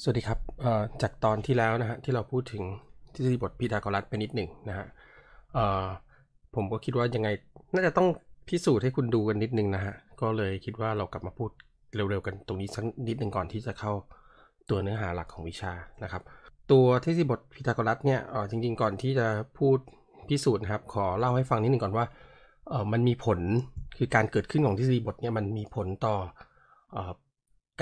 สวัสดีครับ จากตอนที่แล้วนะฮะที่เราพูดถึงทฤษฎีบทพีทาโกรัสไปนิดหนึ่งนะฮะผมก็คิดว่ายังไงน่าจะต้องพิสูจน์ให้คุณดูกันนิดนึงนะฮะก็เลยคิดว่าเรากลับมาพูดเร็วๆ กันตรงนี้สักนิดหนึ่งก่อนที่จะเข้าตัวเนื้อหาหลักของวิชานะครับ ตัวทฤษฎีบทพีทาโกรัสเนี่ยจริงๆ ก่อนที่จะพูดพิสูจน์นะครับขอเล่าให้ฟังนิดหนึ่งก่อนว่ามันมีผลคือการเกิดขึ้นของทฤษฎีบทเนี่ยมันมีผลต่อ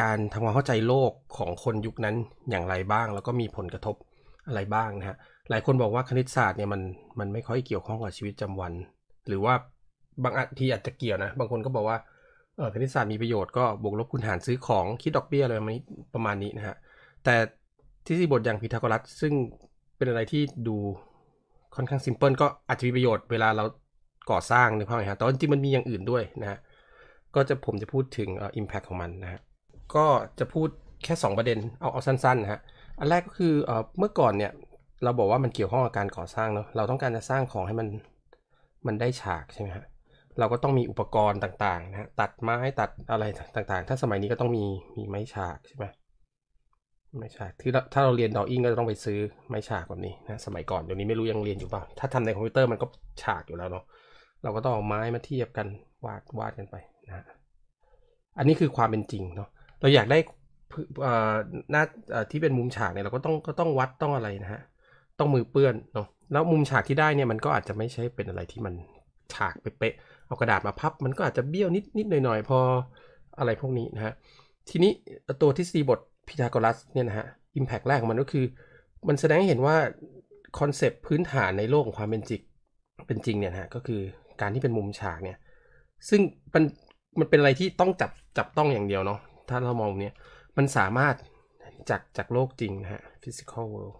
การทำความเข้าใจโลกของคนยุคนั้นอย่างไรบ้าง แล้วก็มีผลกระทบอะไรบ้างนะฮะหลายคนบอกว่าคณิตศาสตร์เนี่ยมันมันไม่ค่อยเกี่ยวข้องกับชีวิตจำวัน หรือว่าบางทีอาจจะเกี่ยวนะ บางคนก็บอกว่าเออคณิตศาสตร์มีประโยชน์ก็บวกลบคูณหารซื้อของคิดดอกเบี้ยอะไรประมาณนี้นะฮะ แต่ทฤษฎีบทอย่างพีทาโกรัสซึ่งเป็นอะไรที่ดูค่อนข้างซิมเพิลก็อาจจะมีประโยชน์เวลาเราก่อสร้างในภาพนะฮะแต่จริงมันมีอย่างอื่นด้วยนะฮะก็จะผมจะพูดถึงอิมแพคของมันนะฮะก็จะพูดแค่ 2 ประเด็นเอาเอาสั้นๆนะฮะ อันแรกก็คือเมื่อก่อนเนี่ยเราบอกว่ามันเกี่ยวข้องกับการก่อสร้างเนาะ เราต้องการจะสร้างของให้มัน มันได้ฉากใช่ไหมฮะ เราก็ต้องมีอุปกรณ์ต่างๆนะตัดไม้ตัดอะไรต่างๆ ถ้าสมัยนี้ก็ต้องมีมีไม้ฉากใช่ไหมไม้ฉากที่ถ้าเราเรียนดออิงก็ต้องไปซื้อไม้ฉากแบบนี้นะสมัยก่อนเดี๋ยวนี้ไม่รู้ยังเรียนอยู่ป่าถ้าทำในคอมพิวเตอร์มันก็ฉากอยู่แล้วเนาะ เราก็ต้องเอาไม้มาเทียบกันวาดวาดกันไปนะอันนี้คือความเป็นจริงเนาะเราอยากได้หน้าที่เป็นมุมฉากเนี่ยเราก็ต้องก็ต้องวัดต้องอะไรนะฮะ ต้องมือเปื้อนเนาะ แล้วมุมฉากที่ได้เนี่ยมันก็อาจจะไม่ใช่เป็นอะไรที่มันฉากเป๊ะเอากระดาษมาพับมันก็อาจจะเบี้ยวนิดนิดหน่อยหน่อยพออะไรพวกนี้นะฮะ ทีนี้ตัวทฤษฎีบทพีทาโกรัสเนี่ยนะฮะอิมแพกแรกของมันก็คือ มันแสดงให้เห็นว่าคอนเซปต์พื้นฐานในโลกของความเป็นจริงเป็นจริงเนี่ยฮะก็คือการที่เป็นมุมฉากเนี่ย ซึ่งมันมันเป็นอะไรที่ต้องจับจับต้องอย่างเดียวเนาะถ้าเรามองเนี้ยมันสามารถ จากจากโลกจริงนะฮะ physical world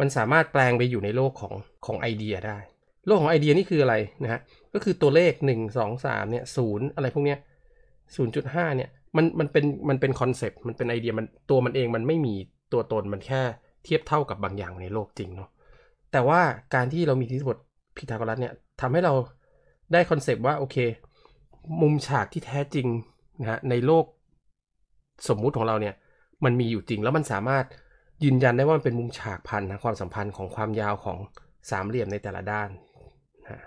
มันสามารถแปลงไปอยู่ในโลกของของไอเดียได้ โลกของไอเดียนี่คืออะไรนะฮะก็คือตัวเลข 1 2 3เนี่ยศูนย์อะไรพวกเนี้ยศูนย์จุดห้าเนี่ย มันมันเป็นมันเป็นคอนเซปต์มันเป็นไอเดียมันตัวมันเองมันไม่มีตัวตนมันแค่เทียบเท่ากับบางอย่างในโลกจริงเนาะแต่ว่าการที่เรามีทฤษฎีพีทาโกรัสเนี่ยทำให้เราได้คอนเซปต์ว่าโอเคมุมฉากที่แท้จริงนะในโลกสมมุติของเราเนี่ยมันมีอยู่จริงแล้วมันสามารถยืนยันได้ว่ามันเป็นมุมฉากพันนะ์ความสัมพันธ์ของความยาวของสามเหลี่ยมในแต่ละด้านนะ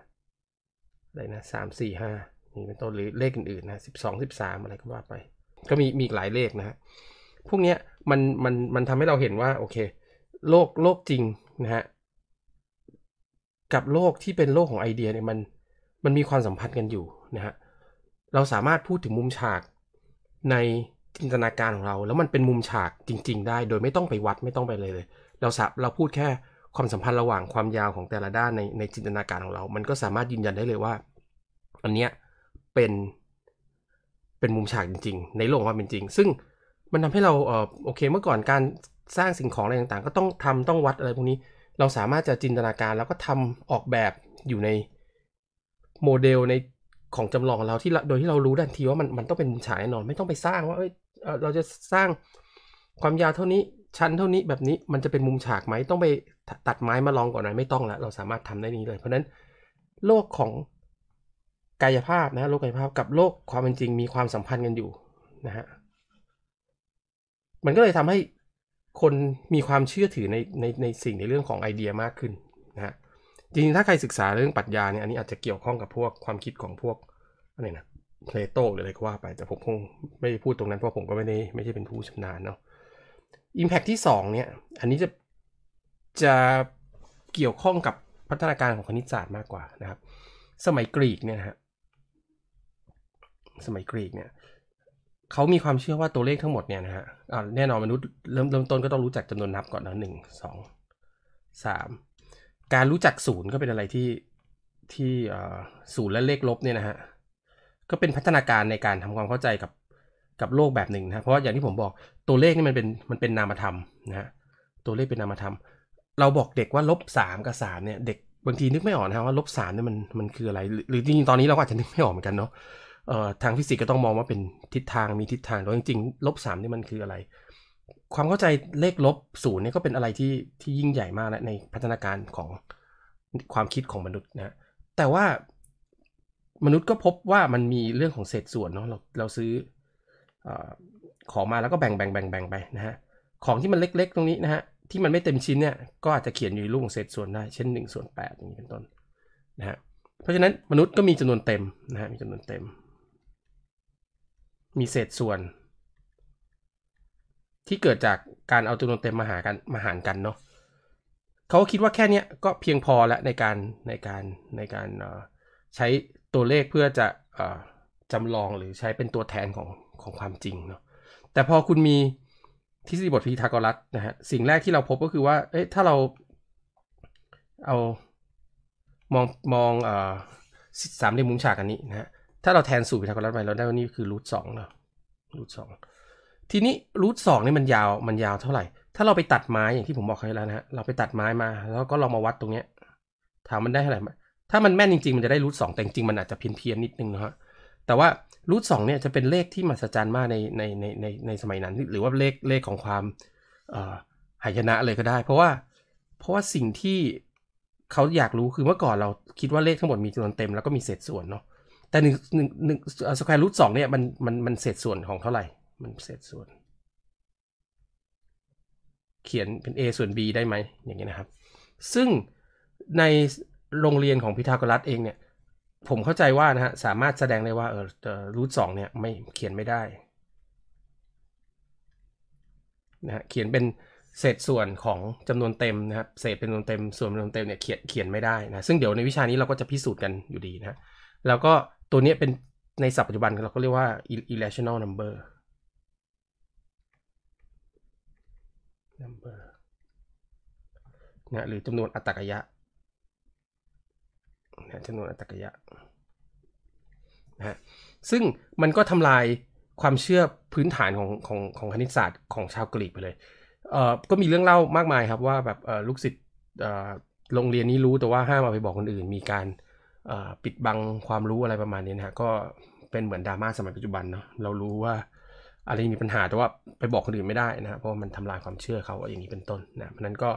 อะไรนะสามสี่ห้านี่เป็นต้นหรือเลขอื่นๆนะสิบสองสิบสามอะไรก็ว่าไปก็มีมีหลายเลขนะฮะพวกเนี้ยมันมันมันทำให้เราเห็นว่าโอเคโลกโลกจริงนะฮะกับโลกที่เป็นโลกของไอเดียเนี่ยมันมันมีความสัมพันธ์กันอยู่นะฮะเราสามารถพูดถึงมุมฉากในจินตนาการของเรา แล้วมันเป็นมุมฉากจริงๆได้ โดยไม่ต้องไปวัดไม่ต้องไปเลยเลยเราสับเราพูดแค่ความสัมพันธ์ระหว่างความยาวของแต่ละด้าน ในในจินตนาการของเรา มันก็สามารถยืนยันได้เลยว่า อันเนี้ยเป็น เป็นมุมฉากจริงๆ ในโลกความเป็นจริงซึ่งมันทำให้เราเออโอเคเมื่อก่อนการสร้างสิ่งของอะไรต่างๆ ก็ต้องทำต้องวัดอะไรพวกนี้เราสามารถจะจินตนาการแล้วก็ทำออกแบบอยู่ในโมเดลในของจำลองเราที่โดยที่เรารู้ทันทีว่ามันมันต้องเป็นมุมฉากแน่นอนไม่ต้องไปสร้างว่าเอ้ยเราจะสร้างความยาวเท่านี้ชั้นเท่านี้แบบนี้มันจะเป็นมุมฉากไหมต้องไปตัดไม้มาลองก่อนหนไม่ต้องละเราสามารถทำได้นี้เลย เพราะนั้นโลกของกายภาพนะโลกกายภาพกับโลกความเป็นจริงมีความสัมพันธ์กันอยู่นะฮะมันก็เลยทำให้คนมีความเชื่อถือในในในสิ่งในเรื่องของไอเดียมากขึ้นจริงๆถ้าใครศึกษาเรื่องปรัชญาเนี่ย อันนี้อาจจะเกี่ยวข้องกับพวกความคิดของพวกอะไรนะ เพลโตหรืออะไรก็ว่าไป แต่ผมคงไม่พูดตรงนั้นเพราะผมก็ไม่ได้ ไม่ใช่เป็นผู้ชำนาญเนาะอิมแพคที่ 2 เนี่ย อันนี้จะจะเกี่ยวข้องกับพัฒนาการของคณิตศาสตร์มากกว่านะครับ สมัยกรีกเนี่ยฮะ สมัยกรีกเนี่ย เขามีความเชื่อว่าตัวเลขทั้งหมดเนี่ยนะฮะแน่นอนมนุษย์เริ่มเริ่มต้นก็ต้องรู้จักจำนวนนับก่อนนะหนึ่งสองสามการรู้จักศูนย์ก็เป็นอะไรที่ที่ศูนย์และเลขลบเนี่ยนะฮะก็เป็นพัฒนาการในการทำความเข้าใจกับกับโลกแบบหนึ่งนะเพราะอย่างที่ผมบอกตัวเลขนี่มันเป็นมันเป็นนามธรรมนะฮะตัวเลขเป็นนามธรรม เราบอกเด็กว่าลบสามกับสามเนี่ยเด็กบางทีนึกไม่ออกนะว่าลบสามเนี่ยมันมันคืออะไร หรือจริงๆตอนนี้เราอาจจะนึกไม่ออกเหมือนกันเนาะเอ่อทางฟิสิกส์ก็ต้องมองว่าเป็นทิศทางมีทิศทางแต่จริงๆลบสามนี่มันคืออะไรความเข้าใจเลขลบศูนย์นี่ก็เป็นอะไรที่ที่ยิ่งใหญ่มากนะ ในพัฒนาการของความคิดของมนุษย์นะแต่ว่ามนุษย์ก็พบว่ามันมีเรื่องของเศษส่วนเนาะเราเราซื้ออของมาแล้วก็แบ่งแบ่งแบ่งแบ่งไปนะฮะ ของที่มันเล็กๆตรงนี้นะฮะ ที่มันไม่เต็มชิ้นเนี่ย ก็อาจจะเขียนอยู่ในรูปของเศษส่วนได้ เช่น1ส่วน8อย่างนี้เป็นต้นนะฮะเพราะฉะนั้นมนุษย์ก็มีจำนวนเต็มนะฮะมีจำนวนเต็ม มีเศษส่วนที่เกิดจากการเอาจำนวนเต็มมาหากันมาหารกันเนาะเขาคิดว่าแค่นี้ก็เพียงพอแล้วในการในการในการใช้ตัวเลขเพื่อจะจำลองหรือใช้เป็นตัวแทนของของความจริงเนาะแต่พอคุณมีทฤษฎีบทพีทากรัสนะฮะสิ่งแรกที่เราพบก็คือว่าเอ๊ะถ้าเราเอามองมองเอ่อสามเหลี่ยมมุมฉากอันนี้นะฮะถ้าเราแทนสูตรพีทากรัสไปเราได้ว่านี่คือรูทสองเนาะรูทสองทีนี้รูทสองนี่มันยาวมันยาวเท่าไหร่ ถ้าเราไปตัดไม้อย่างที่ผมบอกเคยแล้วนะฮะ เราไปตัดไม้มา แล้วก็ลองมาวัดตรงเนี้ยถามมันได้เท่าไหร่ ถ้ามันแม่นจริงๆ มันจะได้รูทสองแต่จริงมันอาจจะเพี้ยนเพียนนิดนึงนะฮะ แต่ว่ารูทสองเนี่ยจะเป็นเลขที่มหัศจรรย์มากในในในในในสมัยนั้นหรือว่าเลขเลขของความหายนะเลยก็ได้ เพราะว่าเพราะว่าสิ่งที่เขาอยากรู้คือเมื่อก่อนเราคิดว่าเลขทั้งหมดมีจำนวนเต็มแล้วก็มีเศษส่วนเนาะ แต่หนึ่งหนึ่งหนึ่งสแควร์รูทสองเนี่ยมันมันมันเศษส่วนของเท่าไหร่มันเศษส่วน เขียนเป็น a ส่วน b ได้ไหม อย่างเงี้ยนะครับ ซึ่งในโรงเรียนของพิทาโกรัสเองเนี่ย ผมเข้าใจว่านะฮะ สามารถแสดงได้ว่าเออรูทสองเนี่ยไม่เขียนไม่ได้นะฮะ เขียนเป็นเศษส่วนของจำนวนเต็มนะครับ เศษเป็นจำนวนเต็มส่วนจำนวนเต็มเนี่ยเขียนเขียนไม่ได้นะ ซึ่งเดี๋ยวในวิชานี้เราก็จะพิสูจน์กันอยู่ดีนะแล้วก็ตัวนี้เป็นในศัพท์ปัจจุบันเราก็เรียกว่า irrational number number นะหรือจำนวนอัตรกยะนะจำนวนอัตรกยะนะฮะ ซึ่งมันก็ทำลายความเชื่อพื้นฐานของของของคณิตศาสตร์ของชาวกรีกไปเลย เอ่อ ก็มีเรื่องเล่ามากมายครับว่าแบบเอ่อลูกศิษย์เอ่อโรงเรียนนี้รู้แต่ว่าห้ามเอาไปบอกคนอื่นมีการเอ่อปิดบังความรู้อะไรประมาณนี้นะฮะ ก็เป็นเหมือนดราม่าสมัยปัจจุบันเนาะ เรารู้ว่าอะไรมีปัญหาแต่ว่าไปบอกคนอื่นไม่ได้นะเพราะมันทำลายความเชื่อเขาอย่างนี้เป็นต้นนะ เพราะนั้นก็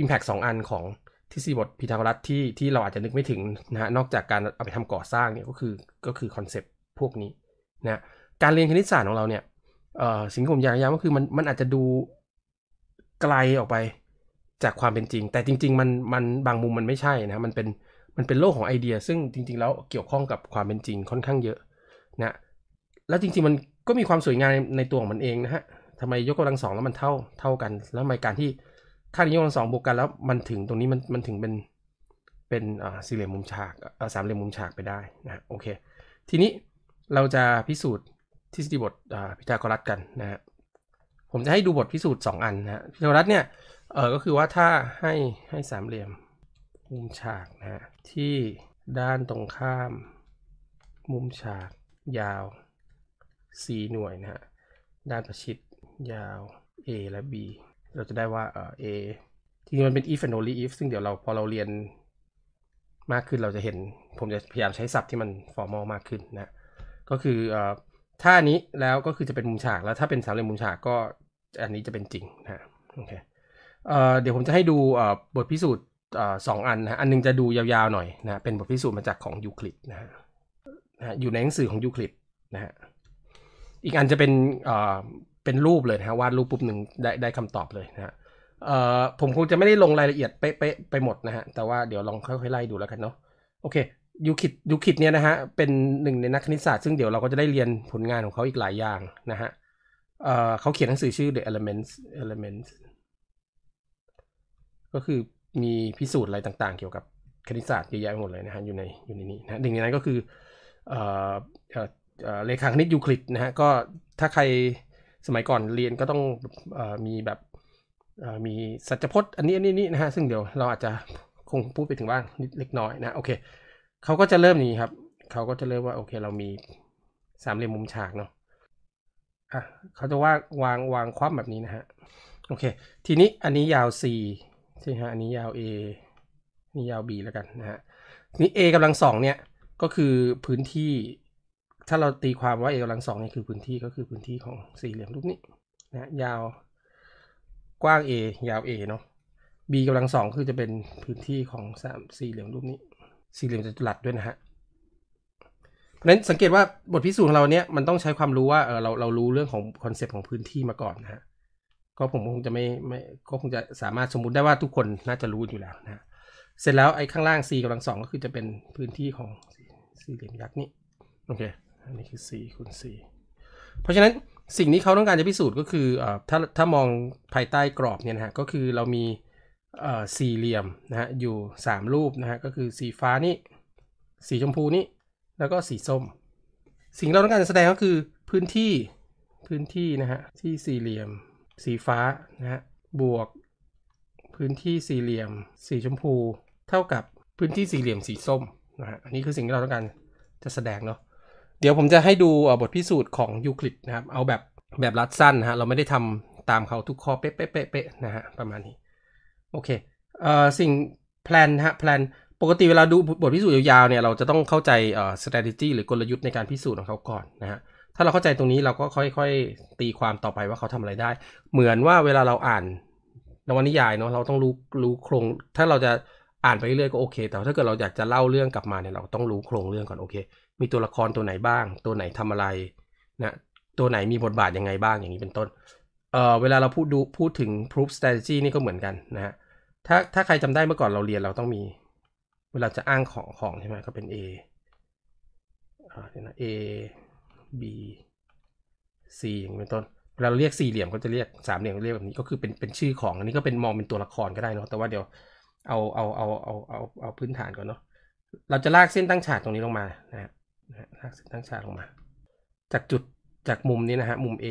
Impact 2 อันของทฤษฎีบทพีทาโกรัสที่ที่เราอาจจะนึกไม่ถึงนะนอกจากการเอาไปทำก่อสร้างเนี่ยก็คือก็คือคอนเซปต์พวกนี้นะการเรียนคณิตศาสตร์ของเราเนี่ยเออสิ่งที่ผมอยากย้ำก็คือมันมันอาจจะดูไกลออกไปจากความเป็นจริง แต่จริง ๆ มันมันบางมุมมันไม่ใช่นะมันเป็นมันเป็นโลกของไอเดีย ซึ่งจริงๆแล้วเกี่ยวข้องกับความเป็นจริงค่อนข้างเยอะนะแล้วจริงๆมันก็มีความสวยงามในตัวของมันเองนะฮะ ทำไมยกกำลังสองแล้วมันเท่าเท่ากัน แล้วทำไมการที่ค่านิยมกำลังสองบวกกันแล้วมันถึงตรงนี้มันมันถึงเป็นเป็นสี่เหลี่ยมมุมฉากสามเหลี่ยมมุมฉากไปได้นะโอเคทีนี้เราจะพิสูจน์ทฤษฎีบทพิทาโกรัสกันนะฮะผมจะให้ดูบทพิสูจน์ 2 อันนะฮะพิทาโกรัสเนี่ยเออก็คือว่าถ้าให้ให้สามเหลี่ยมมุมฉากนะฮะที่ด้านตรงข้ามมุมฉากยาว c หน่วยนะฮะด้านประชิดยาว a และ b เราจะได้ว่าเอ่อ a จริงๆมันเป็น if and only if ซึ่งเดี๋ยวเราพอเราเรียนมากขึ้นเราจะเห็น ผมจะพยายามใช้ศัพท์ที่มันฟอร์มอลมากขึ้นนะ ก็คือเอ่อถ้านี้แล้วก็คือจะเป็นมุมฉากแล้วถ้าเป็นสามเหลี่ยมมุมฉากก็อันนี้จะเป็นจริงนะโอเคเอ่อเดี๋ยวผมจะให้ดูเอ่อบทพิสูจน์สองอันนะอันนึงจะดูยาวๆหน่อยนะเป็นบทพิสูจน์มาจากของยูคลิดนะฮะอยู่ในหนังสือของยูคลิดนะฮะอีกอันจะเป็นเป็นรูปเลยนะฮะวาดรูปปุ๊บหนึ่งได้ได้คำตอบเลยนะฮะผมคงจะไม่ได้ลงรายละเอียดเป๊ะไปหมดนะฮะ แต่ว่าเดี๋ยวลองค่อยๆไล่ดูแล้วกันเนาะโอเค ยูคิดยูคิดเนี่ยนะฮะ เป็นหนึ่งในนักคณิตศาสตร์ซึ่งเดี๋ยวเราก็จะได้เรียนผลงานของเขาอีกหลายอย่างนะฮะเขาเขียนหนังสือชื่อ The Elements Elements ก็คือมีพิสูจน์อะไรต่างๆเกี่ยวกับคณิตศาสตร์เยอะแยะหมดเลยนะฮะอยู่ในอยู่ในนี้นะหนึ่งในนั้นก็คือเลขาคณิตยูคลิดนะฮะก็ถ้าใครสมัยก่อนเรียนก็ต้องอมีแบบมีสัจพจน์อันนี้อันนี้นี่นะฮะซึ่งเดี๋ยวเราอาจจะคงพูดไป ถึงบ้างนิดเล็กน้อยนะโอเคเขาก็จะเริ่มนี้ครับเขาก็จะเริ่มว่าโอเคเรามีสามเหลี่ยมมุมฉากเนาะอ่ะเขาจะว่าวางวางคว่ำแบบนี้นะฮะโอเคทีนี้อันนี้ยาว C ใช่ไฮะอันนี้ยาว A นี่ยาว B แล้วกันนะฮะนี้ A กำลังสองเนี่ยก็คือพื้นที่ถ้าเราตีความว่าเอกำลังสองนี่คือพื้นที่ก็คือพื้นที่ของสี่เหลี่ยมรูปนี้นะยาว กว้าง a ยาว a เนาะ b กำลังสองคือจะเป็นพื้นที่ของสามสี่เหลี่ยมรูปนี้สี่เหลี่ยมจะตุรัสด้วยนะฮะเพราะฉะนั้นสังเกตว่าบทพิสูจน์ของเราเนี่ยมันต้องใช้ความรู้ว่าเออเราเรารู้เรื่องของคอนเซปต์ของพื้นที่มาก่อนนะฮะก็ผมคงจะไม่ไม่ก็คงจะสามารถสมมุติได้ว่าทุกคนน่าจะรู้อยู่แล้วนะเสร็จแล้วไอ้ข้างล่าง c กำลังสองก็คือจะเป็นพื้นที่ของสี่เหลี่ยมยักษ์นี่โอเคอันนี้คือ 4คูณ4 เพราะฉะนั้นสิ่งนี้เขาต้องการจะพิสูจน์ก็คืออถ้าถ้ามองภายใต้กรอบเนี่ยนะฮะ ก็คือเรามีสี่เหลี่ยมนะฮะ อยู่ 3 รูปนะฮะ ก็คือสีฟ้านี่สีชมพูนี่แล้วก็สีส้ม สิ่งเราต้องการจะแสดงก็คือพื้นที่ พื้นที่นะฮะ ที่สี่เหลี่ยมสีฟ้านะฮะ บวกพื้นที่สี่เหลี่ยมสีชมพู เท่ากับพื้นที่สี่เหลี่ยมสีส้มนะฮะ อันนี้คือสิ่งที่เราต้องการจะแสดงเนาะเดี๋ยวผมจะให้ดูบทพิสูจน์ของยูคลิดนะครับเอาแบบแบบรัดสั้นนะฮะเราไม่ได้ทำตามเขาทุกข้อเป๊ะเป๊ะเป๊ะนะฮะประมาณนี้ โอเคเอ่อสิ่งแพลนฮะแพลนปกติเวลาดูบทพิสูจน์ยาวๆเนี่ยเราจะต้องเข้าใจเอ่อ strategy หรือกลยุทธ์ในการพิสูจน์ของเขาก่อนนะฮะถ้าเราเข้าใจตรงนี้เราก็ค่อยๆตีความต่อไปว่าเขาทำอะไรได้ เหมือนว่าเวลาเราอ่านนวนิยายเนาะเราต้องรู้รู้โครง ถ้าเราจะอ่านไปเรื่อยก็โอเค แต่ถ้าเกิดเราอยากจะเล่าเรื่องกลับมาเนี่ยเราต้องรู้โครงเรื่องก่อนโอเคมีตัวละครตัวไหนบ้าง ตัวไหนทำอะไร นะ ตัวไหนมีบทบาทยังไงบ้างอย่างนี้เป็นต้น เอ่อเวลาเราพูดดู พูดถึง proof strategy นี่ก็เหมือนกันนะฮะ ถ้าถ้าใครจำได้เมื่อก่อนเราเรียนเราต้องมี เวลาจะอ้างของ ของใช่ไหมก็เป็น A เนะ A B C อย่างเป็นต้น เวลาเราเรียกสี่เหลี่ยมก็จะเรียกสามเหลี่ยมเรียกแบบนี้ ก็คือเป็นเป็นชื่อของ อันนี้ก็เป็นมองเป็นตัวละครก็ได้เนาะแต่ว่าเดี๋ยวเอาเอาเอาเอาเอาเอาพื้นฐานก่อนเนาะ เราจะลากเส้นตั้งฉากตรงนี้ลงมา นะนะลากเส้นตั้งฉากลงมาจากจุดจากมุมนี้นะฮะมุม A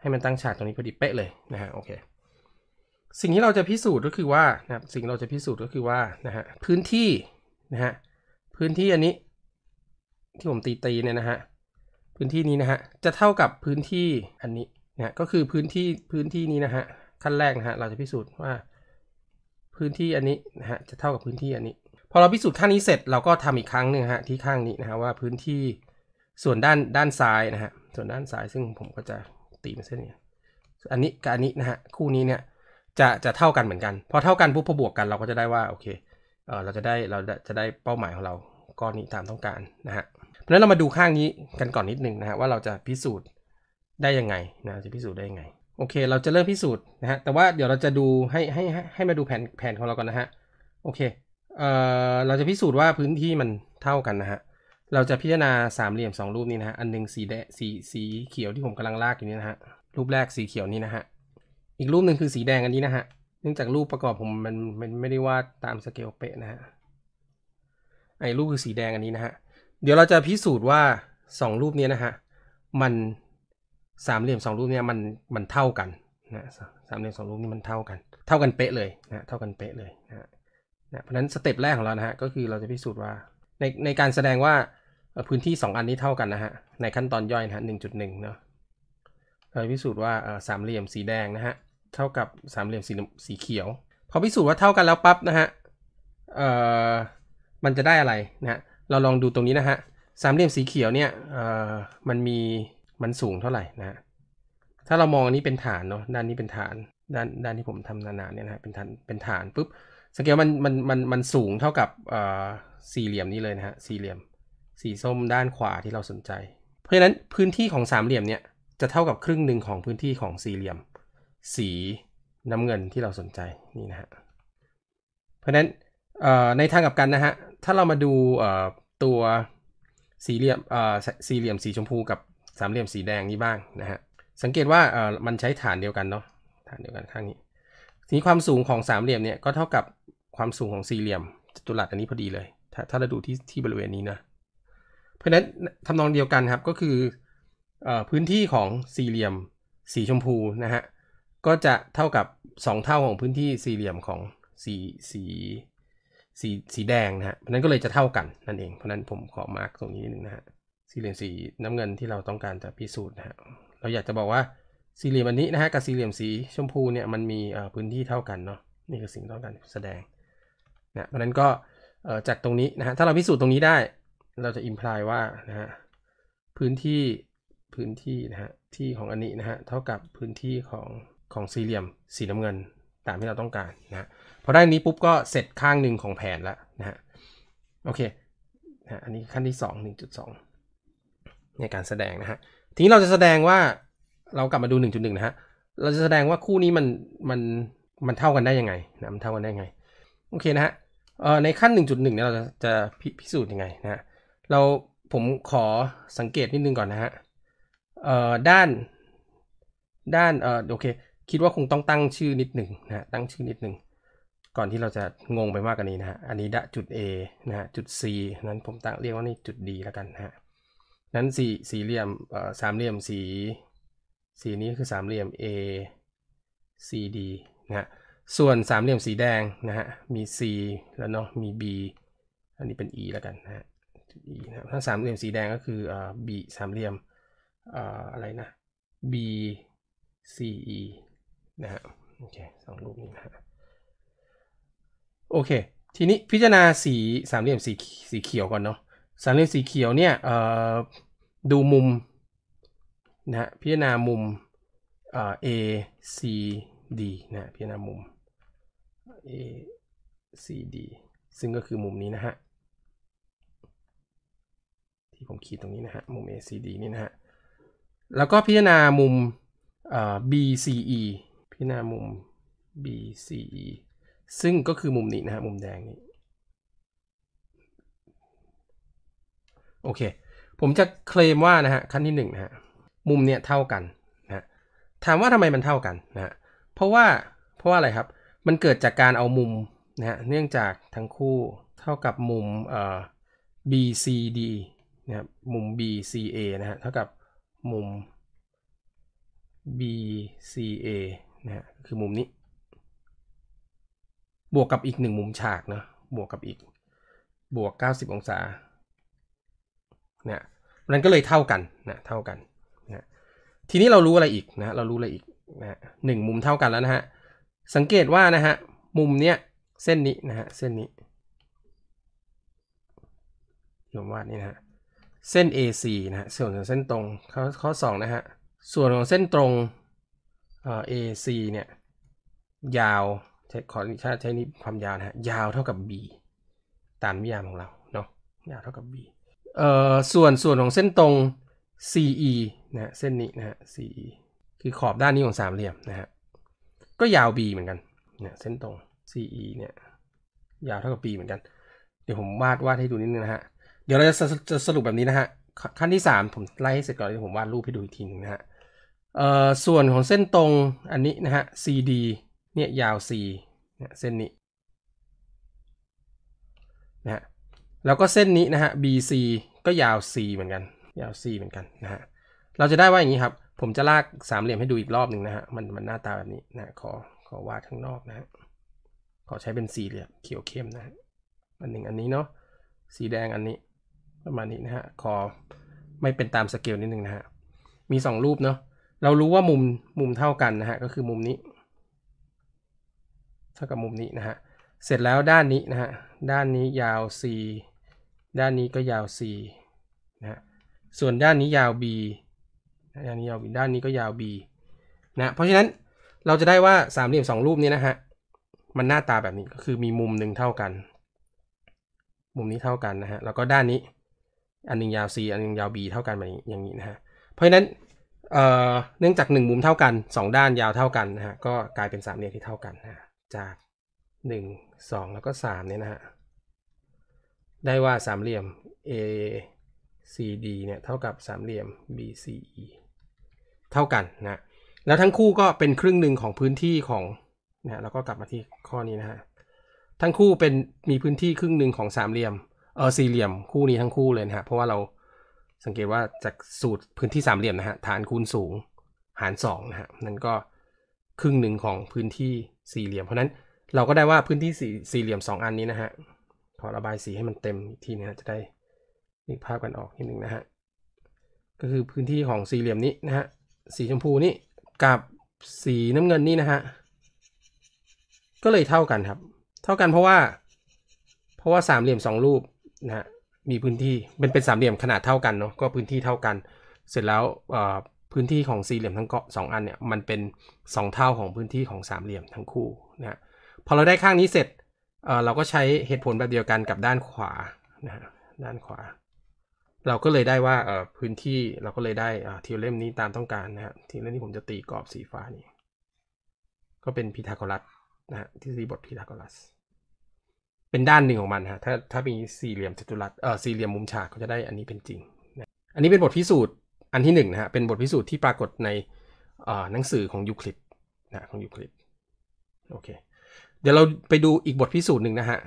ให้มันตั้งฉากตรงนี้พอดีเป๊ะเลยนะฮะโอเคสิ่งที่เราจะพิสูจน์ก็คือว่านะครับสิ่งเราจะพิสูจน์ก็คือว่านะฮะพื้นที่นะฮะพื้นที่อันนี้ที่ผมตีตีเนี่ยนะฮะพื้นที่นี้นะฮะจะเท่ากับพื้นที่อันนี้นะก็คือพื้นที่พื้นที่นี้นะฮะขั้นแรกนะฮะเราจะพิสูจน์ว่าพื้นที่อันนี้นะฮะจะเท่ากับพื้นที่อันนี้พอเราพิสูจน์ข้างนี้เสร็จเราก็ทำอีกครั้งหนึ่งฮะที่ข้างนี้นะฮะว่าพื้นที่ส่วนด้านด้านซ้ายนะฮะส่วนด้านซ้ายซึ่งผมก็จะตีเป็นเส้นนี้อันนี้กับอันนี้นะฮะคู่นี้เนี่ยจะจะเท่ากันเหมือนกันพอเท่ากันปุ๊บพอบวกกันเราก็จะได้ว่าโอเคเออเราจะได้เราจะได้เป้าหมายของเราก้อนนี้ตามต้องการนะฮะเพราะนั้นเรามาดูข้างนี้กันก่อนนิดนึงนะฮะว่าเราจะพิสูจน์ได้ยังไงนะจะพิสูจน์ได้ยังไงโอเค เราจะเริ่มพิสูจน์นะฮะแต่ว่าเดี๋ยวเราจะดูให้ให้ให้มาดูแผนแผนของเราก่อนนะฮะโอเคเอ่อเราจะพิสูจน์ว่าพื้นที่มันเท่ากันนะฮะ เราจะพิจารณาสามเหลี่ยมสองรูปนี้นะฮะ อันหนึ่งสีแดงสีสีเขียวที่ผมกำลังลากอยู่นี่นะฮะ รูปแรกสีเขียวนี้นะฮะ อีกรูปหนึ่งคือสีแดงอันนี้นะฮะ เนื่องจากรูปประกอบผมมันมันไม่ได้วาดตามสเกลเป๊ะนะฮะ ไอ้รูปคือสีแดง อันนี้นะฮะ เดี๋ยวเราจะพิสูจน์ว่าสองรูปนี้นะฮะ มันสามเหลี่ยมสองรูปนี้มันมันเท่ากันนะ สามเหลี่ยมสองรูปนี้มันเท่ากัน เท่ากันเป๊ะเลยนะ เท่ากันเป๊ะเลยนะนะเพราะนั้นสเต็ปแรกของเรานะฮะก็คือเราจะพิสูจน์ว่าในในการแสดงว่าพื้นที่ 2 อันนี้เท่ากันนะฮะในขั้นตอนย่อยนะฮะหนึ่งจุดหนึ่งเนาะเราพิสูจน์ว่าสามเหลี่ยมสีแดงนะฮะเท่ากับสามเหลี่ยมสีสีเขียว พอพิสูจน์ว่าเท่ากันแล้วปั๊บนะฮะเอ่อมันจะได้อะไรนะฮะเราลองดูตรงนี้นะฮะสามเหลี่ยมสีเขียวเนี่ยเอ่อมันมีมันสูงเท่าไหร่นะฮะถ้าเรามองอันนี้เป็นฐานเนาะด้านนี้เป็นฐานด้านด้านที่ผมทำนานๆเนี่ยนะฮะเป็นฐานเป็นฐานปุ๊บสเกลมันมันมันมัน สูงเท่ากับสี่เหลี่ยมนี้เลยนะฮะสี่เหลี่ยม สีส้มด้านขวาที่เราสนใจ เพราะฉะนั้นพื้นที่ของสามเหลี่ยมเนี่ยจะเท่ากับครึ่งหนึ่งของพื้นที่ของสี่เหลี่ยม สีน้ำเงินที่เราสนใจนี่นะฮะเพราะฉะนั้นในทางกลับกันนะฮะถ้าเรามาดูตัวสี่เหลี่ยมสี่เหลี่ยมสีชมพูกับสามเหลี่ยมสีแดงนี้บ้างนะฮะสังเกตว่ามันใช้ฐานเดียวกันเนาะฐานเดียวกันข้างนี้ทีนี้ความสูงของสามเหลี่ยมเนี่ยก็เท่ากับความสูงของสี่เหลี่ยมจัตุรัสอันนี้พอดีเลย ถ้าถ้าเราดูที่ที่บริเวณนี้นะ เพราะฉะนั้นทำนองเดียวกันครับ ก็คืออพื้นที่ของสี่เหลี่ยมสีชมพูนะฮะ ก็จะเท่ากับ 2 เท่าของพื้นที่สี่เหลี่ยมของสีสีสีสีแดงนะฮะ เพราะนั้นก็เลยจะเท่ากันนั่นเอง เพราะนั้นผมขอมาร์กตรงนี้นิดนึงนะฮะ สี่เหลี่ยมสีน้ำเงินที่เราต้องการจะพิสูจน์นะฮะเราอยากจะบอกว่าสี่เหลี่ยมอันนี้นะฮะกับสี่เหลี่ยมสีชมพูเนี่ยมันมีพื้นที่เท่ากันเนาะ นี่คือสิ่งต้องการแสดงนะเพราะนั้นก็จากตรงนี้นะฮะ ถ้าเราพิสูจน์ตรงนี้ได้ เราจะอิมพลายว่านะฮะพื้นที่พื้นที่นะฮะที่ของอันนี้นะฮะเท่ากับพื้นที่ของของสี่เหลี่ยมสีน้ำเงินตามที่เราต้องการนะฮะพอได้นี้ปุ๊บก็เสร็จข้างหนึ่งของแผนแล้วนะฮะโอเคนะอันนี้ขั้นที่2 1.2 ในการแสดงนะฮะทีนี้เราจะแสดงว่าเรากลับมาดู 1.1นะฮะเราจะแสดงว่าคู่นี้มันมันมันเท่ากันได้ยังไงนะมันเท่ากันได้ยังไงโอเคนะฮะในขั้น 1.1เนี่ยเราจะจะพพิสูจน์ยังไงนะ เราผมขอสังเกตนิดนึงก่อนนะฮะด้านด้านเออโอเค คิดว่าคงต้องตั้งชื่อนิดหนึ่งนะตั้งชื่อนิดหนึ่งก่อนที่เราจะงงไปมากกว่านี้นะฮะอันนี้ดจุด A นะฮะจุด C นั้นผมตั้งเรียกว่านี่จุด D แล้วกันนะฮะนั้นสี่สี่เหลี่ยมเอ่อสามเหลี่ยมสีสีนี้คือสามเหลี่ยม A C D นะฮะส่วนสามเหลี่ยมสีแดงนะฮะมี C แล้วเนาะมี B อันนี้เป็น E แล้วกันนะฮะ E นะถ้าสามเหลี่ยมสีแดงก็คือเอ่อ B สามเหลี่ยมเอ่ออะไรนะ B C E นะฮะโอเคสองรูปนี้นะฮะโอเค ทีนี้พิจารณาสีสามเหลี่ยมสีสีเขียวก่อนเนาะสามเหลี่ยมสีเขียวเนี่ยเอ่อดูมุมนะฮะพิจารณามุมเอ่อ A C D นะพิจารณามุม ACD ซึ่งก็คือมุมนี้นะฮะที่ผมขีดตรงนี้นะฮะมุม ACD นี่นะฮะแล้วก็พิจารณามุม BCE พิจารณามุม BCE ซึ่งก็คือมุมนี้นะฮะมุมแดงนี้โอเคผมจะเคลมว่านะฮะขั้นที่1นะฮะมุมเนี่ยเท่ากันนะถามว่าทำไมมันเท่ากันนะเพราะว่าเพราะว่าอะไรครับมันเกิดจากการเอามุมนะฮะ เนื่องจากทั้งคู่เท่ากับมุมเอ่อ BCD นะครับมุม BCA นะฮะ เท่ากับมุม BCA นะฮะ คือมุมนี้ บวกกับอีกหนึ่งมุมฉากเนาะบวกกับอีกบวก 90 องศา เนะมั้นก็เลยเท่ากันนะ เท่ากันนะทีนี้เรารู้อะไรอีกนะเรารู้อะไรอีกนะหนึ่งมุมเท่ากันแล้วนะฮะสังเกตว่านะฮะมุมเนี้ยเส้นนี้นะฮะเส้นนี้ผยมวาดนี่นะฮะเส้น AC นะฮะส่วนของเส้นตรงข้อข้องนะฮะส่วนของเส้นตรงเอ่อ AC เนี่ยยาวใช้ขอใช้ใช้นี้ความยาวนะฮะยาวเท่ากับ B ตามนิยามของเราเนาะยาวเท่ากับ B เอ่อส่วนส่วนของเส้นตรง CE นะฮะเส้นนี้นะฮะ CE คือขอบด้านนี้ของสามเหลี่ยมนะฮะก็ยาว b เหมือนกัน เนี่ยเส้นตรง CE เนี่ยยาวเท่ากับ b เหมือนกัน เดี๋ยวผมวาดวาดให้ดูนิดนึงนะฮะ เดี๋ยวเราจะสรุปแบบนี้นะฮะขั้นที่ 3 ผมไล่ให้เสร็จก่อนเดี๋ยวผมวาดรูปให้ดูอีกทีนึงนะฮะเอ่อส่วนของเส้นตรงอันนี้นะฮะ CD เนี่ยยาว C เนี่ยเส้นนี้นะฮะแล้วก็เส้นนี้นะฮะ BC ก็ยาว C เหมือนกันยาว C เหมือนกันนะฮะเราจะได้ว่าอย่างนี้ครับผมจะลากสามเหลี่ยมให้ดูอีกรอบหนึ่งนะฮะ มันมันหน้าตาแบบนี้นะ ขอขอวาดข้างนอกนะขอใช้เป็นสีเหลี่ยมเขียวเข้มนะอันหนึ่งอันนี้เนาะ สีแดงอันนี้ประมาณนี้นะฮะ ขอไม่เป็นตามสเกลนิดนึงนะฮะ มีสองรูปเนาะ เรารู้ว่ามุมมุมเท่ากันนะฮะ ก็คือมุมนี้เท่ากับมุมนี้นะฮะ เสร็จแล้วด้านนี้นะฮะ ด้านนี้ยาว c ด้านนี้ก็ยาว c นะฮะส่วนด้านนี้ยาว b ด้านนี้ยาว b ด้านนี้ก็ยาว b นะ เพราะฉะนั้นเราจะได้ว่าสามเหลี่ยมสองรูปนี้นะฮะ มันหน้าตาแบบนี้ก็คือมีมุมหนึ่งเท่ากัน มุมนี้เท่ากันนะฮะ แล้วก็ด้านนี้อันนึงยาว c อันนึงยาว b เท่ากันแบบนี้อย่างนี้นะฮะ เพราะฉะนั้นเเนื่องจากหนึ่งมุมเท่ากัน 2 ด้านยาวเท่ากันนะฮะ ก็กลายเป็นสามเหลี่ยมที่เท่ากันนะจาก 1 2 แล้วก็3เนี่ยนะฮะ ได้ว่าสามเหลี่ยม ACD เนี่ย เท่ากับสามเหลี่ยม BCE เท่ากันนะแล้วทั้งคู่ก็เป็นครึ่งหนึ่งของพื้นที่ของนะแล้วก็กลับมาที่ข้อนี้นะฮะ ทั้งคู่เป็นมีพื้นที่ครึ่งหนึ่งของสามเหลี่ยมเออสี่เหลี่ยมคู่นี้ทั้งคู่เลยนะฮะ เพราะว่าเราสังเกตว่าจากสูตรพื้นที่สามเหลี่ยมนะฮะฐานคูณสูงหารงนะฮะนั่นก็ครึ่งหนึ่งของพื้นที่สี่เหลี่ยม เพราะนั้นเราก็ได้ว่าพื้นที่สี่สี่เหลี่ยมสองอันนี้นะฮะขอระบายสีให้มันเต็มอีกทีนะจะได้นึกภาพกันออกนิดนึ่งนะฮะก็คือพื้นที่ของสี่เหลี่ยมนี้นะฮะสีชมพูนี่กับสีน้ำเงินนี่นะฮะก็เลยเท่ากันครับ เท่ากันเพราะว่าเพราะว่าสามเหลี่ยมสองรูปนะฮะมีพื้นที่เป็นเป็นสามเหลี่ยมขนาดเท่ากันเนาะก็พื้นที่เท่ากัน เสร็จแล้วพื้นที่ของสี่เหลี่ยมทั้งเกาะสองอันเนี่ยมันเป็น 2 เท่าของพื้นที่ของสามเหลี่ยมทั้งคู่นะพอเราได้ข้างนี้เสร็จเเราก็ใช้เหตุผลแบบเดียวกันกับด้านขวานะด้านขวาเราก็เลยได้ว่าพื้นที่เราก็เลยได้เทีเล่มนี้ตามต้องการนะฮะทีเลมนี้ผมจะตีกรอบสีฟ้านี่ก็เป็นพีทาโกรัสนะฮะทฤษฎีบทพีทาโกรัส เป็นด้านหนึ่งของมันฮะถ้าถ้ามีสี่เหลี่ยมจัตุรัสเอ่อสี่เหลี่ยมมุมฉากก็จะได้อันนี้เป็นจริงนะอันนี้เป็นบทพิสูจน์อันที่หนึ่งนะฮะ เป็นบทพิสูจน์ที่ปรากฏในเอ่อหนังสือของยูคลิดนะของยูคลิดโอเคเดี๋ยวเราไปดูอีกบทพิสูจน์หนึ่งนะฮะ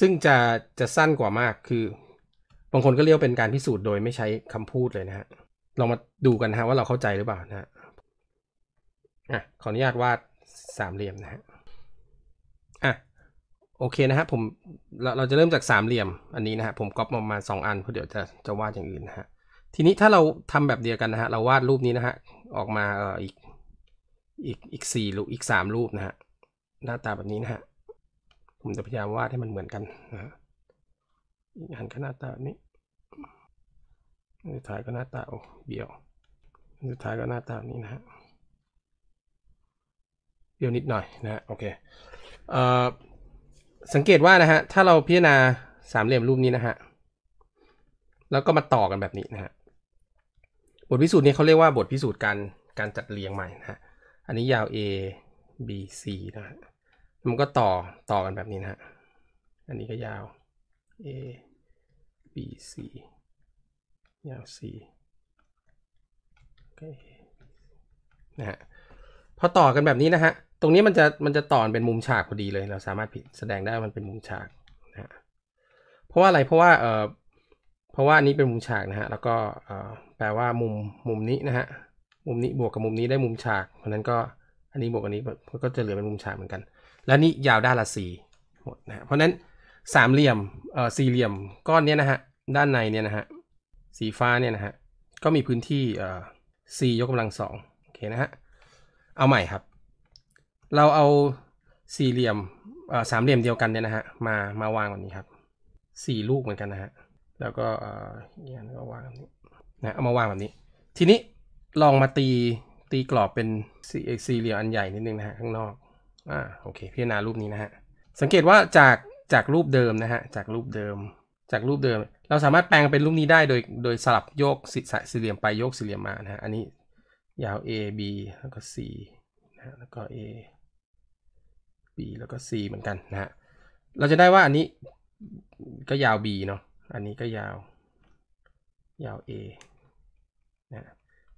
ซึ่งจะจะสั้นกว่ามากคือบางคนก็เรียกเป็นการพิสูจน์โดยไม่ใช้คำพูดเลยนะฮะ ลองมาดูกันนะฮะว่าเราเข้าใจหรือเปล่านะฮะอ่ะขออนุญาตวาดสามเหลี่ยมนะฮะอ่ะโอเคนะฮะผมเราเราจะเริ่มจากสามเหลี่ยมอันนี้นะฮะผมก๊อปมามาสองอันเพราะเดี๋ยวจะจะวาดอย่างอื่นนะฮะ ทีนี้ถ้าเราทำแบบเดียวกันนะฮะเราวาดรูปนี้นะฮะออกมาเอ่ออีกอีกอีกสี่รูปอีกสามรูปนะฮะหน้าตาแบบนี้นะฮะผมจะพยายามวาดให้มันเหมือนกันนะฮะอันขนาดหน้าตานี้สุดท้ายก็หน้าตาเบี้ยวสุดท้ายก็หน้าตานี้นะฮะเบี้ยวนิดหน่อยนะฮะโอเคเอ่อสังเกตว่านะฮะถ้าเราพิจารณาสามเหลี่ยมรูปนี้นะฮะแล้วก็มาต่อกันแบบนี้นะฮะบทพิสูจน์นี้เขาเรียกว่าบทพิสูจน์การการจัดเรียงใหม่นะฮะอันนี้ ยาว A B C นะฮะมันก็ต่อต่อกันแบบนี้นะฮะอันนี้ก็ยาว A B C ยาว4นะฮะ พอต่อกันแบบนี้นะฮะ ตรงนี้มันจะมันจะต่อนเป็นมุมฉากพอดีเลย เราสามารถผิดแสดงได้มันเป็นมุมฉากนะฮะ เพราะว่าอะไร เพราะว่า เออเพราะว่านี้เป็นมุมฉากนะฮะ แล้วก็ เออแปลว่ามุมมุมนี้นะฮะ มุมนี้บวกกับมุมนี้ได้มุมฉาก เพราะนั้นก็ อันนี้บวกอันนี้ก็จะเหลือเป็นมุมฉากเหมือนกัน แล้วนี่ยาวด้านละสี่หมดนะเพราะนั้นสามเหลี่ยม เอ่อ สี่เหลี่ยมก้อนเนี้ยนะฮะ ด้านในเนี่ยนะฮะสีฟ้าเนี่ยนะฮะก็มีพื้นที่เอ่อ c ยกกำลังสองโอเคนะฮะเอาใหม่ครับ เราเอาสี่เหลี่ยมเอ่อสามเหลี่ยมเดียวกันเนี่ยนะฮะมามาวางแบบนี้ครับสี่ลูกเหมือนกันนะฮะแล้วก็เอ่อเนี่ยก็วางแบบนี้นะเอามาวางแบบนี้ทีนี้ลองมาตีตีกรอบเป็นสี่สี่เหลี่ยมอันใหญ่นิดนึงนะฮะข้างนอกอ่าโอเคพิจารณารูปนี้นะฮะสังเกตว่าจากจากรูปเดิมนะฮะจากรูปเดิม จากรูปเดิมเราสามารถแปลงเป็นรูปนี้ได้โดยโดยสลับโยกสี่เหลี่ยมไปโยกสี่เหลี่ยมมานะฮะอันนี้ยาว A B แล้วก็ C นะแล้วก็ A B แล้วก็ C เหมือนกันนะฮะเราจะได้ว่าอันนี้ก็ยาว B เนาะอันนี้ก็ยาวยาว A นะ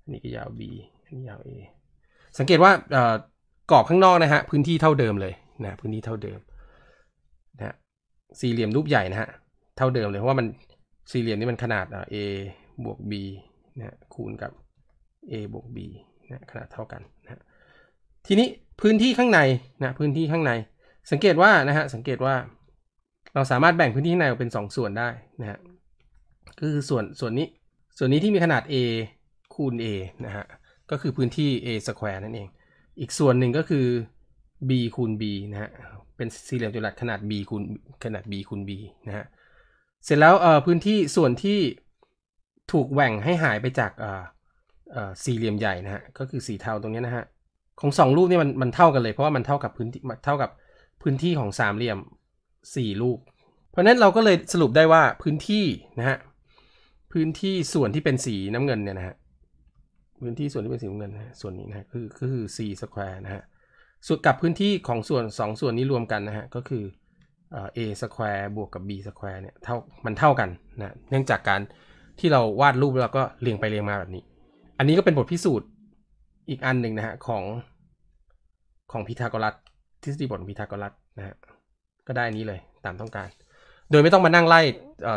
อันนี้ก็ยาว B อันนี้ยาว A สังเกตว่ากรอบข้างนอกนะฮะพื้นที่เท่าเดิมเลยนะพื้นที่เท่าเดิมนะสี่เหลี่ยมรูปใหญ่นะฮะเท่าเดิมเลยเพราะว่ามันสี่เหลี่ยมนี้มันขนาด a บวก b นะคูณกับ a บวก b นะขนาดเท่ากันนะทีนี้พื้นที่ข้างในนะพื้นที่ข้างใน สังเกตว่านะฮะสังเกตว่า เราสามารถแบ่งพื้นที่ข้างในออกเป็น 2 ส่วนได้นะฮะก็คือส่วนส่วนนี้ ส่วนนี้ที่มีขนาด a คูณ a นะฮะก็คือพื้นที่ a สแควร์นั่นเอง อีกส่วนหนึ่งก็คือ b คูณ b นะฮะเป็นสี่เหลี่ยมจัตุรัสขนาด b คูณขนาด b คูณ b นะฮะเสร็จแล้วเอ่อพื้นที่ส่วนที่ถูกแหว่งให้หายไปจากเอ่อเอ่อสี่เหลี่ยมใหญ่นะฮะก็คือสีเทาตรงนี้นะฮะของสองรูปนี่มันมันเท่ากันเลยเพราะว่ามันเท่ากับพื้นที่เท่ากับพื้นที่ของสามเหลี่ยมสี่รูปเพราะนั้นเราก็เลยสรุปได้ว่าพื้นที่นะฮะพื้นที่ส่วนที่เป็นสีน้ำเงินเนี่ยนะฮะพื้นที่ส่วนที่เป็นสีน้ำเงินนะส่วนนี้นะฮะคือคือสี่สแควร์นะฮะส่วนกับพื้นที่ของส่วนสองส่วนนี้รวมกันนะฮะก็คือ a สแควร์บวกกับ b สแควร์เนี่ยเท่ามันเท่ากันนะเนื่องจากการที่เราวาดรูปแล้วก็เรียงไปเรียงมาแบบนี้ อันนี้ก็เป็นบทพิสูจน์อีกอันหนึ่งนะฮะของของพีทาโกรัสทฤษฎีบทพีทาโกรัสนะฮะก็ได้อันนี้เลยตามต้องการ โดยไม่ต้องมานั่งไล่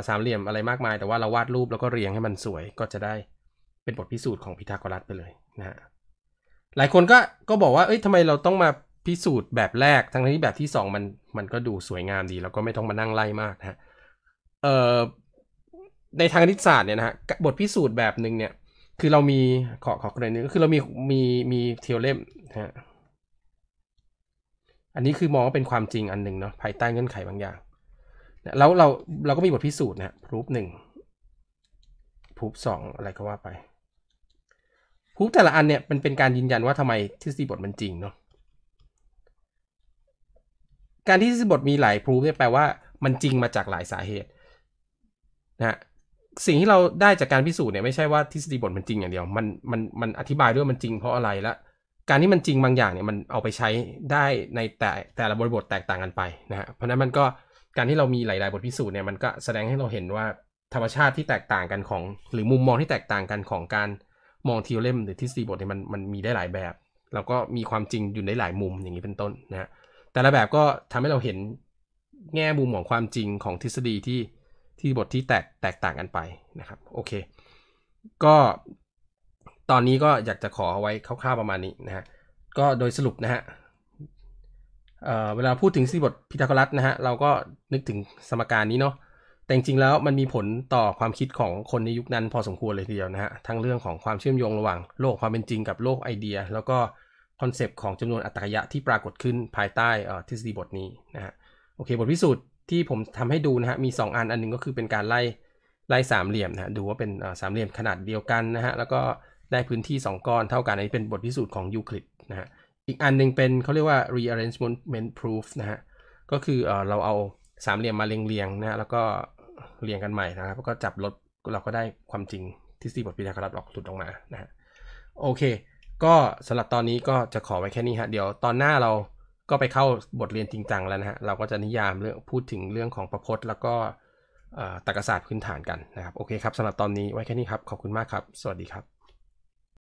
สามเหลี่ยมอะไรมากมาย แต่ว่าเราวาดรูปแล้วก็เรียงให้มันสวยก็จะได้เป็นบทพิสูจน์ของพีทาโกรัสไปเลยนะฮะหลายคนก็ก็บอกว่าเอ้ยทำไมเราต้องมาพิสูจน์แบบแรกทั้งที่แบบที่สองมันมันก็ดูสวยงามดี แล้วก็ไม่ต้องมานั่งไล่มากนะฮะเอ่อในทางนิติศาสตร์เนี่ยนะฮะ บทพิสูจน์แบบหนึ่งเนี่ย คือเรามีขอขอกรณีนึงก็คือเรามีมีมีเทเลมนะฮะ อันนี้คือมองว่าเป็นความจริงอันหนึ่งเนาะ ภายใต้เงื่อนไขบางอย่าง แล้วเราเราก็มีบทพิสูจน์นะฮะพูปหนึ่งพูบสองอะไรก็ว่าไปพูบแต่ละอันเนี่ยมันเป็นการยืนยันว่าทำไมทฤษฎีบทมันจริงเนาะการที่บทมีหลายพรูฟเนี่ยแปลว่ามันจริงมาจากหลายสาเหตุนะสิ่งที่เราได้จากการพิสูจน์เนี่ยไม่ใช่ว่าทฤษฎีบทมันจริงอย่างเดียวมันมันมันอธิบายด้วยมันจริงเพราะอะไรละการที่มันจริงบางอย่างเนี่ยมันเอาไปใช้ได้ในแต่แต่ละบริบทแตกต่างกันไปนะฮะเพราะนั้นมันก็การที่เรามีหลาย ๆบทพิสูจน์เนี่ยมันก็แสดงให้เราเห็นว่าธรรมชาติที่แตกต่างกันของ หรือมุมมองที่แตกต่างกันของการมองทีโอเลมหรือทฤษฎีบทเนี่ยมันมันมีได้หลายแบบแล้วก็มีความจริงอยู่ในหลายมุมอย่างนี้เป็นต้นนะฮะแต่ละแบบก็ทำให้เราเห็นแง่มุมของความจริงของทฤษฎีที่ที่บทที่แตกแตกต่างกันไปนะครับโอเคก็ตอนนี้ก็อยากจะขอเอาไว้คร่าวๆประมาณนี้นะฮะก็โดยสรุปนะฮะเเวลาพูดถึงทฤษฎีบทพีทาโกรัสนะฮะ เราก็นึกถึงสมการนี้เนาะแต่จริงๆแล้วมันมีผลต่อความคิดของคนในยุคนั้นพอสมควรเลยทีเดียวนะฮะ ทั้งเรื่องของความเชื่อมโยงระหว่าง โลกความเป็นจริงกับโลกไอเดีย แล้วก็คอนเซปต์ของจำนวนอัตรายะที่ปรากฏขึ้นภายใต้ทฤษฎีบทนี้นะฮะโอเค บทพิสูจน์ที่ผมทำให้ดูนะฮะมี 2 อัน อันนึงก็คือเป็นการไล่ ไล่สามเหลี่ยมนะะดูว่าเป็นสามเหลี่ยมขนาดเดียวกันนะฮะแล้วก็ได้พื้นที่ 2 ก้อน เท่ากันอันนี้เป็นบทพิสูจน์ของยูคลิดนะฮะอีกอันนึงเป็นเขาเรียกว่า rearrangement proof นะฮะก็คือเราเอาสามเหลี่ยมมาเรียงๆนะฮะแล้วก็เรียงกันใหม่นะครับแล้วก็จับลดเราก็ได้ความจริงทฤษฎีบทพีทาโกรัสอกหลุดออกมานะฮะโอเคก็สำหรับตอนนี้ก็จะขอไว้แค่นี้ฮะเดี๋ยวตอนหน้าเราก็ไปเข้าบทเรียนจริงจังแล้วนะฮะเราก็จะนิยามเรื่องพูดถึงเรื่องของประพจน์ แล้วก็ตรรกศาสตร์พื้นฐานกันนะครับโอเคครับสำหรับตอนนี้ไว้แค่นี้ครับขอบคุณมากครับสวัสดีครับ